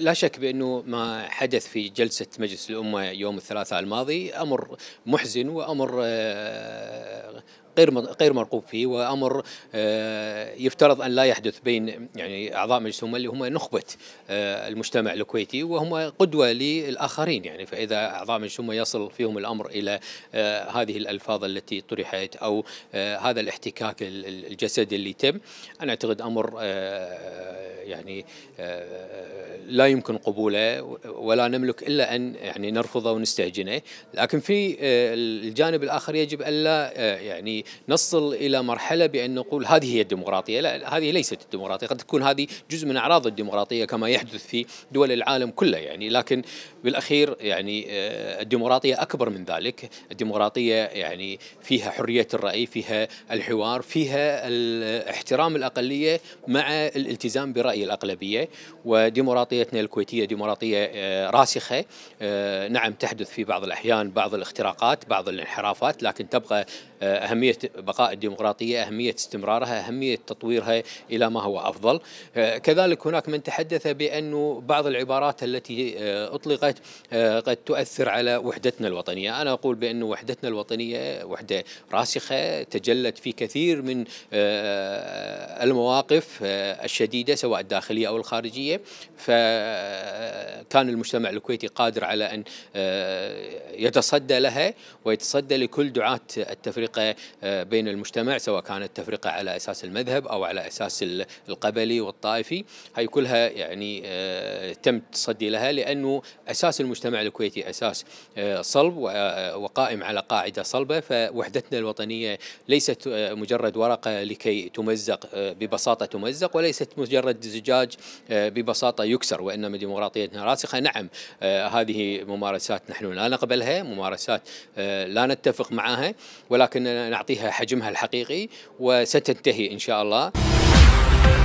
لا شك بانه ما حدث في جلسه مجلس الامه يوم الثلاثاء الماضي امر محزن وامر آه، غير غير مرغوب فيه وامر آه، يفترض ان لا يحدث بين يعني اعضاء مجلس الامه اللي هم نخبه آه، المجتمع الكويتي وهم قدوه للاخرين يعني فاذا اعضاء مجلس الامه يصل فيهم الامر الى آه، هذه الالفاظ التي طرحت او هذا الاحتكاك الجسدي اللي تم انا اعتقد امر يعني لا يمكن قبوله ولا نملك الا ان يعني نرفضه ونستهجنه لكن في الجانب الاخر يجب الا يعني نصل إلى مرحلة بأن نقول هذه هي الديمقراطية لا هذه ليست الديمقراطية قد تكون هذه جزء من أعراض الديمقراطية كما يحدث في دول العالم كله يعني لكن بالأخير يعني آه، الديمقراطية أكبر من ذلك الديمقراطية يعني فيها حرية الرأي فيها الحوار فيها احترام الأقلية مع الالتزام برأي الأغلبية وديمقراطيتنا الكويتية ديمقراطية آه، راسخة آه، نعم تحدث في بعض الأحيان بعض الاختراقات بعض الانحرافات لكن تبقى آه، أهمية بقاء الديمقراطية أهمية استمرارها أهمية تطويرها إلى ما هو أفضل آه، كذلك هناك من تحدث بأنه بعض العبارات التي آه، أطلقت قد تؤثر على وحدتنا الوطنية أنا أقول بأن وحدتنا الوطنية وحدة راسخة تجلت في كثير من المواقف الشديدة سواء الداخلية أو الخارجية فكان المجتمع الكويتي قادر على أن يتصدى لها ويتصدى لكل دعاة التفريق تفرقه آه، بين المجتمع سواء كانت تفرقه على اساس المذهب او على اساس القبلي والطائفي هاي كلها يعني آه، تم التصدي لها لانه اساس المجتمع الكويتي اساس آه، صلب وقائم على قاعده صلبه فوحدتنا الوطنيه ليست مجرد ورقه لكي تمزق ببساطه تمزق وليست مجرد زجاج ببساطه يكسر وانما ديمقراطيتنا راسخه نعم هذه ممارسات نحن لا نقبلها ممارسات لا نتفق معها ولكن أن نعطيها حجمها الحقيقي وستنتهي إن شاء الله